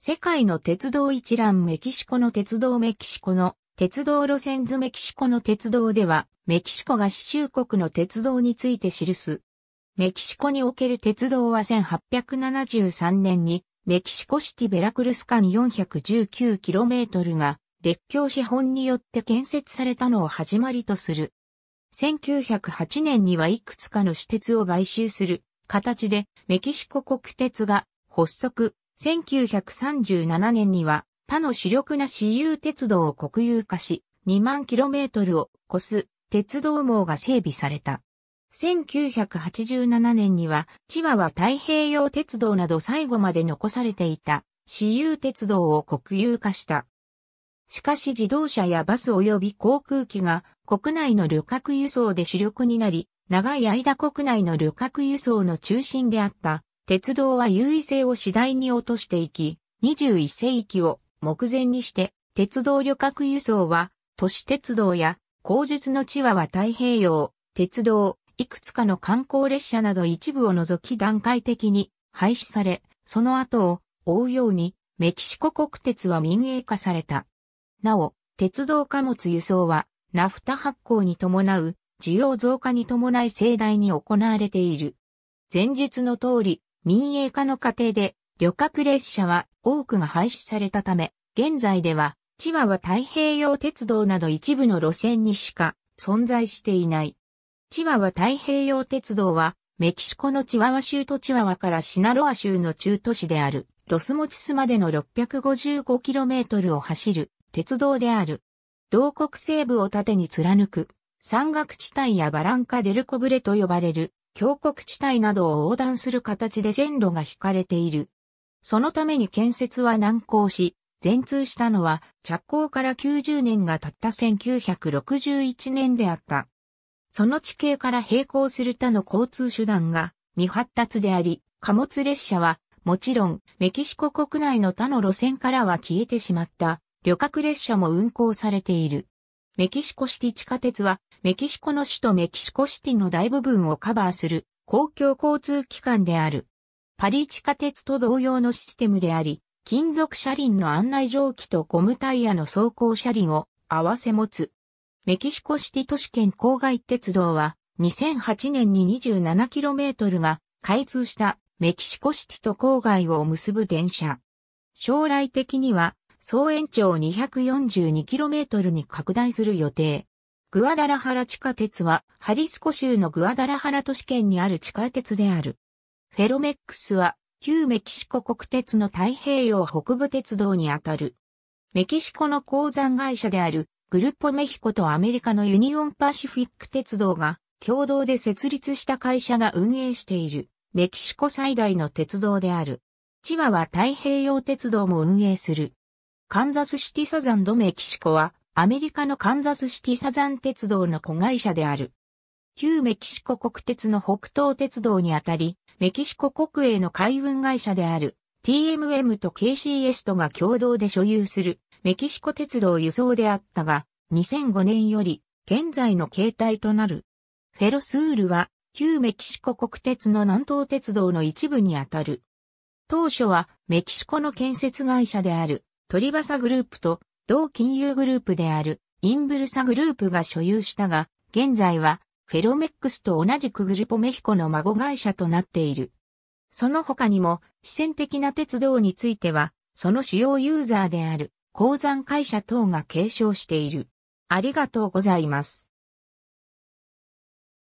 世界の鉄道一覧メキシコの鉄道メキシコの鉄道路線図メキシコの鉄道では、メキシコが合衆国の鉄道について記す。メキシコにおける鉄道は1873年に、メキシコシティベラクルス間 419km が、列強資本によって建設されたのを始まりとする。1908年にはいくつかの私鉄を買収する形で、メキシコ国鉄が発足、1937年には他の主力な私有鉄道を国有化し、2万キロメートルを超す鉄道網が整備された。1987年には、千葉は太平洋鉄道など最後まで残されていた、私有鉄道を国有化した。しかし自動車やバス及び航空機が国内の旅客輸送で主力になり、長い間国内の旅客輸送の中心であった鉄道は優位性を次第に落としていき、21世紀を目前にして、鉄道旅客輸送は、都市鉄道や、工術の地は太平洋、鉄道、いくつかの観光列車など一部を除き段階的に廃止され、その後を追うようにメキシコ国鉄は民営化された。なお、鉄道貨物輸送はナフタ発行に伴う需要増加に伴い盛大に行われている。前述の通り、民営化の過程で旅客列車は多くが廃止されたため、現在では千葉は太平洋鉄道など一部の路線にしか存在していない。千葉は太平洋鉄道はメキシコのチワワ州とチワワからシナロア州の中都市であるロスモチスまでの 655km を走る鉄道である。同国西部を縦に貫く山岳地帯やバランカデルコブレと呼ばれる峡谷地帯などを横断する形で線路が引かれている。そのために建設は難航し、全通したのは着工から90年がたった1961年であった。その地形から並行する他の交通手段が未発達であり、貨物列車はもちろんメキシコ国内の他の路線からは消えてしまった旅客列車も運行されている。メキシコシティ地下鉄は、メキシコの首都メキシコシティの大部分をカバーする公共交通機関である。パリ地下鉄と同様のシステムであり、金属車輪の案内蒸気とゴムタイヤの走行車輪を合わせ持つ。メキシコシティ都市圏郊外鉄道は、2008年に 27km が開通したメキシコシティと郊外を結ぶ電車。将来的には総延長 242km に拡大する予定。グアダラハラ地下鉄は、ハリスコ州のグアダラハラ都市圏にある地下鉄である。フェロメックスは、旧メキシコ国鉄の太平洋北部鉄道にあたる。メキシコの鉱山会社である、グルポメヒコとアメリカのユニオンパシフィック鉄道が、共同で設立した会社が運営している、メキシコ最大の鉄道である。千葉は太平洋鉄道も運営する。カンザスシティサザンドメキシコは、アメリカのカンザスシティサザン鉄道の子会社である。旧メキシコ国鉄の北東鉄道にあたり、メキシコ国営の海運会社である TMM と KCS とが共同で所有するメキシコ鉄道輸送であったが、2005年より現在の形態となる。フェロスールは旧メキシコ国鉄の南東鉄道の一部にあたる。当初はメキシコの建設会社であるトリバサグループと同金融グループであるインブルサグループが所有したが、現在はフェロメックスと同じくグルポメヒコの孫会社となっている。その他にも、視線的な鉄道については、その主要ユーザーである鉱山会社等が継承している。ありがとうございます。